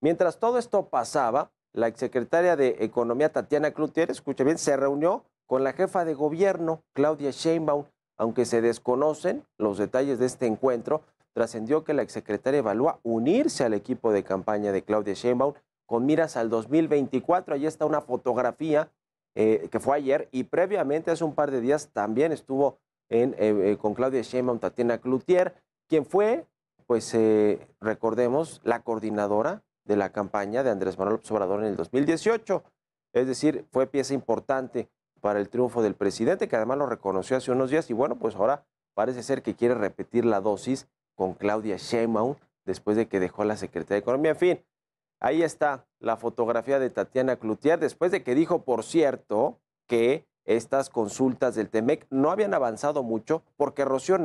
Mientras todo esto pasaba, la exsecretaria de Economía Tatiana Cloutier, escuche bien, se reunió con la jefa de gobierno Claudia Sheinbaum, aunque se desconocen los detalles de este encuentro, trascendió que la exsecretaria evalúa unirse al equipo de campaña de Claudia Sheinbaum con miras al 2024. Allí está una fotografía eh, que fue ayer y previamente hace un par de días también estuvo eh, eh, con Claudia Sheinbaum, Tatiana Cloutier, quien fue pues eh, recordemos, la coordinadora de la campaña de Andrés Manuel López Obrador en el 2018. Es decir, fue pieza importante para el triunfo del presidente, que además lo reconoció hace unos días y bueno, pues ahora parece ser que quiere repetir la dosis con Claudia Sheinbaum después de que dejó la Secretaría de Economía. En fin, ahí está la fotografía de Tatiana Cloutier después de que dijo, por cierto, que estas consultas del TEMEC no habían avanzado mucho porque Rocío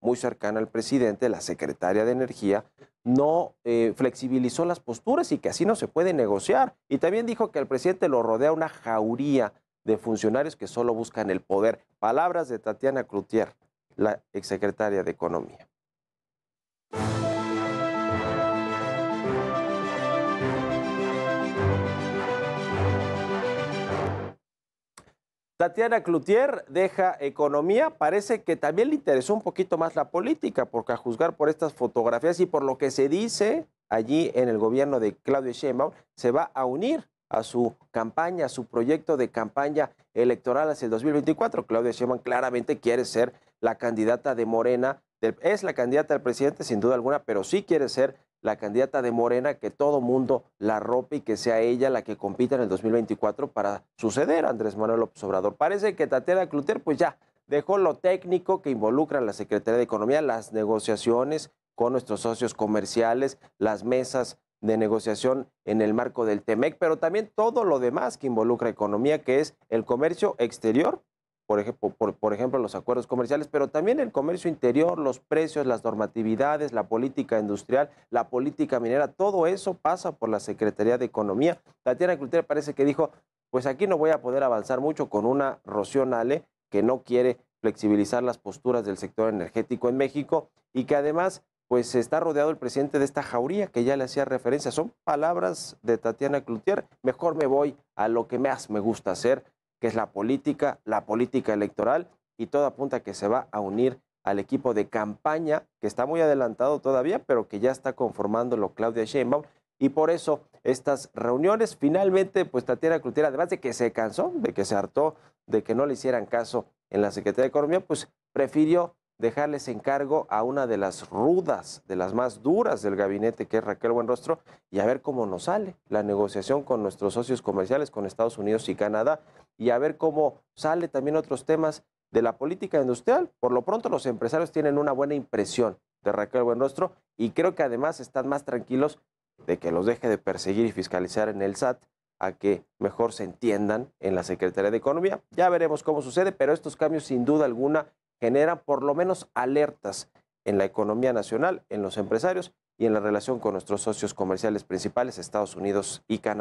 muy cercana al presidente, la secretaria de Energía, no eh, flexibilizó las posturas y que así no se puede negociar. Y también dijo que el presidente lo rodea una jauría de funcionarios que solo buscan el poder. Palabras de Tatiana Cloutier, la exsecretaria de Economía. Tatiana Cloutier deja economía, parece que también le interesó un poquito más la política, porque a juzgar por estas fotografías y por lo que se dice allí en el gobierno de Claudio Sheinbaum, se va a unir a su campaña, a su proyecto de campaña electoral hacia el 2024. Claudia Sheinbaum claramente quiere ser la candidata de Morena, es la candidata del presidente sin duda alguna, pero sí quiere ser la candidata de Morena, que todo mundo la rope y que sea ella la que compita en el 2024 para suceder a Andrés Manuel López Obrador. Parece que Tatiana Cluter, pues ya, dejó lo técnico que involucra a la Secretaría de Economía, las negociaciones con nuestros socios comerciales, las mesas de negociación en el marco del TEMEC, pero también todo lo demás que involucra economía, que es el comercio exterior por ejemplo, por, ejemplo, los acuerdos comerciales, pero también el comercio interior, los precios, las normatividades, la política industrial, la política minera, todo eso pasa por la Secretaría de Economía. Tatiana Cloutier parece que dijo, pues aquí no voy a poder avanzar mucho con una Rocío que no quiere flexibilizar las posturas del sector energético en México y que además pues está rodeado el presidente de esta jauría que ya le hacía referencia. Son palabras de Tatiana Cloutier. Mejor me voy a lo que más me gusta hacer, que es la política, la política electoral, y toda apunta que se va a unir al equipo de campaña, que está muy adelantado todavía, pero que ya está conformándolo Claudia Sheinbaum. Y por eso estas reuniones, finalmente, pues Tatiana Crutiera, además de que se cansó, de que se hartó, de que no le hicieran caso en la Secretaría de Economía, pues prefirió dejarles encargo a una de las rudas, de las más duras del gabinete, que es Raquel Buenrostro, y a ver cómo nos sale la negociación con nuestros socios comerciales, con Estados Unidos y Canadá, y a ver cómo sale también otros temas de la política industrial. Por lo pronto los empresarios tienen una buena impresión de Raquel Buenrostro y creo que además están más tranquilos de que los deje de perseguir y fiscalizar en el SAT a que mejor se entiendan en la Secretaría de Economía. Ya veremos cómo sucede, pero estos cambios sin duda alguna generan por lo menos alertas en la economía nacional, en los empresarios y en la relación con nuestros socios comerciales principales, Estados Unidos y Canadá.